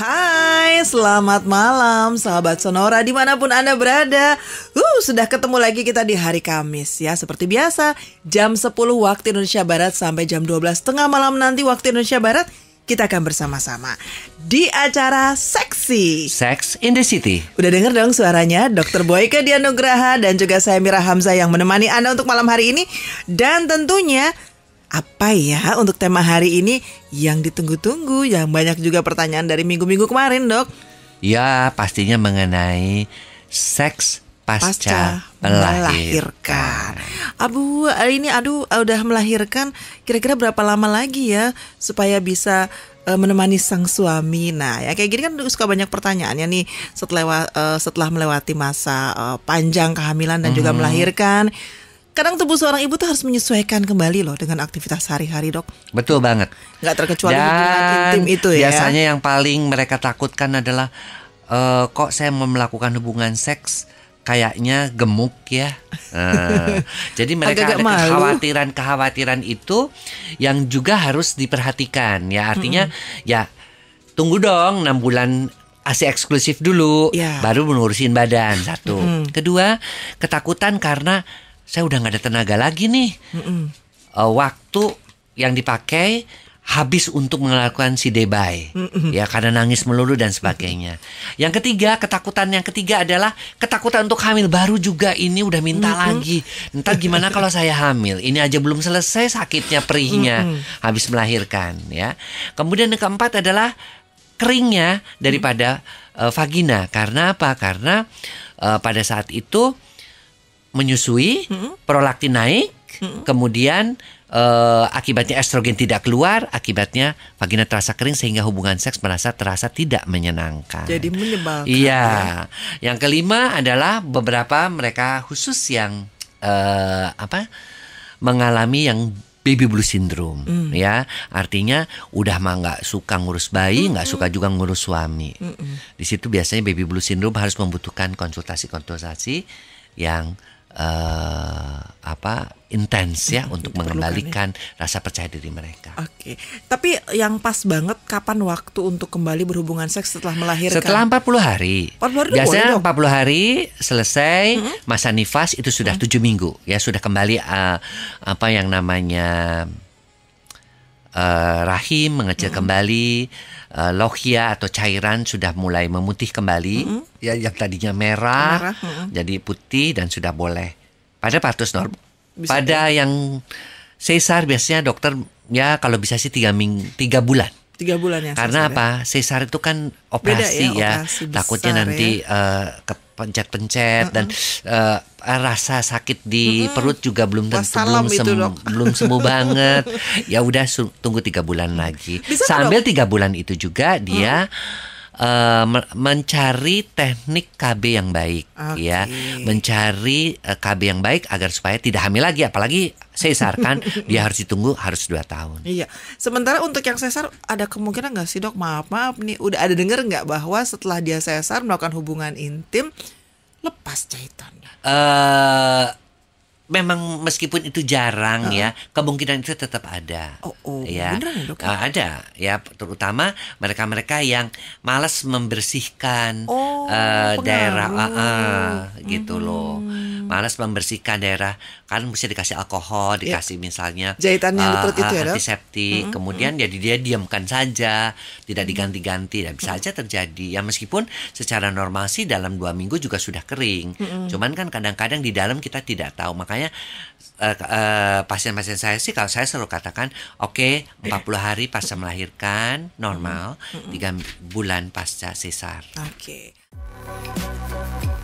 Hai, selamat malam sahabat Sonora dimanapun Anda berada. Uh, sudah ketemu lagi kita di hari Kamis ya. Seperti biasa, jam 10 waktu Indonesia Barat sampai jam 12 tengah malam nanti waktu Indonesia Barat kita akan bersama-sama di acara Seksi Sex in the City. Udah denger dong suaranya Dr. Boyke Dianugraha dan juga saya Mira Hamzah yang menemani Anda untuk malam hari ini dan tentunya apa ya untuk tema hari ini yang ditunggu-tunggu yang banyak juga pertanyaan dari minggu-minggu kemarin dok ya pastinya mengenai seks pasca, pasca melahirkan. melahirkan abu ini aduh udah melahirkan kira-kira berapa lama lagi ya supaya bisa eh, menemani sang suami. Nah, ya kayak gini kan suka banyak pertanyaannya nih setelah uh, setelah melewati masa uh, panjang kehamilan dan -hmm. juga mm-hmm. melahirkan kadang tubuh seorang ibu tuh harus menyesuaikan kembali loh dengan aktivitas sehari-hari dok. Betul banget. Gak terkecuali Dan itu biasanya ya. Biasanya yang paling mereka takutkan adalah e, kok saya mau melakukan hubungan seks kayaknya gemuk ya. Eh, jadi mereka Agak ada kekhawatiran-kekhawatiran itu yang juga harus diperhatikan ya. Artinya mm -hmm. ya tunggu dong 6 bulan asi eksklusif dulu, yeah. baru mengurusin badan satu. Mm -hmm. Kedua ketakutan karena saya udah nggak ada tenaga lagi nih. Mm -mm. Uh, waktu yang dipakai habis untuk melakukan si debay mm -mm. ya karena nangis melulu dan sebagainya. Yang ketiga, ketakutan yang ketiga adalah ketakutan untuk hamil baru juga ini udah minta mm -mm. lagi. Entar gimana kalau saya hamil? Ini aja belum selesai sakitnya perihnya mm -mm. habis melahirkan ya. Kemudian yang keempat adalah keringnya daripada mm -mm. uh, vagina. Karena apa? Karena uh, pada saat itu menyusui, hmm. prolaktin naik, hmm. kemudian uh, akibatnya estrogen tidak keluar, akibatnya vagina terasa kering sehingga hubungan seks merasa terasa tidak menyenangkan. Jadi menyebalkan. Iya. Ya. Yang kelima adalah beberapa mereka khusus yang uh, apa mengalami yang baby blue syndrome mm. ya artinya udah mah nggak suka ngurus bayi nggak mm -mm. suka juga ngurus suami mm -mm. di situ biasanya baby blue syndrome harus membutuhkan konsultasi konsultasi yang uh, apa intens ya hmm, untuk mengembalikan ya. rasa percaya diri mereka. Oke, okay. tapi yang pas banget kapan waktu untuk kembali berhubungan seks setelah melahirkan? Setelah 40 hari. 40 hari Biasanya boleh 40 hari selesai -hmm. masa nifas itu sudah hmm. tujuh minggu ya sudah kembali uh, apa yang namanya uh, rahim mengecil mm -hmm. kembali, uh, eh, lochia atau cairan sudah mulai memutih kembali, mm -hmm. ya yang tadinya merah, merah mm -hmm. jadi putih dan sudah boleh. Pada partus normal, pada ya. yang sesar biasanya dokter ya kalau bisa sih tiga ming tiga bulan tiga bulan ya karena apa ya? sesar itu kan operasi Beda ya, ya. besar takutnya ya. nanti ya. uh, kepencet-pencet uh -huh. dan uh, rasa sakit di uh -huh. perut juga belum tentu belum sem belum sembuh banget ya udah tunggu tiga bulan lagi Bisa sambil tiga bulan itu juga dia uh -huh uh, mencari teknik KB yang baik okay. ya mencari uh, eh, KB yang baik agar supaya tidak hamil lagi apalagi sesar kan dia harus ditunggu harus dua tahun iya sementara untuk yang sesar ada kemungkinan nggak sih dok maaf maaf nih udah ada dengar nggak bahwa setelah dia sesar melakukan hubungan intim lepas jahitannya uh, memang meskipun itu jarang uh. ya, kemungkinan itu tetap ada. Oh, oh ya. beneran Uh, ah, ada ya, terutama mereka-mereka yang malas membersihkan oh, uh, daerah uh, uh, gitu hmm. loh. Malas membersihkan daerah kan mesti dikasih alkohol, ya. dikasih yeah. misalnya jahitan yang uh, eh, perut itu ya, eh, septi Mm-hmm. Kemudian jadi ya, dia diamkan saja, tidak diganti-ganti. Dan ya bisa saja terjadi. Ya meskipun secara normal sih dalam dua minggu juga sudah kering. Mm-hmm. Cuman kan kadang-kadang di dalam kita tidak tahu. Makanya makanya eh, eh, pasien-pasien uh, uh, saya sih kalau saya selalu katakan oke okay, 40 hari pasca melahirkan normal tiga bulan pasca sesar. Oke. Okay.